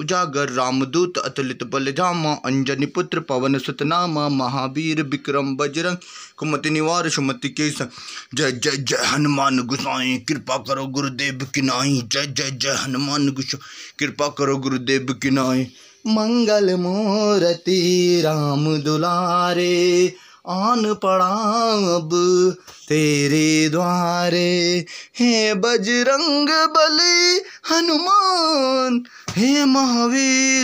उजागर रामदूत अतुलित बलधामा अंजनी पुत्र पवन सतनामा महावीर विक्रम बजरंग कुमति निवार सुमति के जय जय जय हनुमान गुसाई कृपा करो गुरुदेव किनाई जय जय जय हनुमान गुसाई कृपा करो गुरुदेव किनाई मंगल मूर्ति राम दुलारे आन पड़ा तेरे द्वारे हे बजरंग बली हनुमान हे महावीर